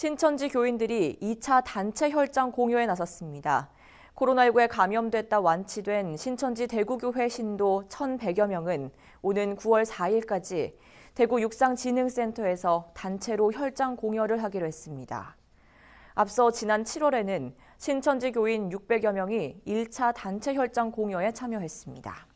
신천지 교인들이 2차 단체 혈장 공유에 나섰습니다. 코로나19에 감염됐다 완치된 신천지 대구교회 신도 1,100여 명은 오는 9월 4일까지 대구 육상진흥센터에서 단체로 혈장 공여를 하기로 했습니다. 앞서 지난 7월에는 신천지 교인 600여 명이 1차 단체 혈장 공여에 참여했습니다.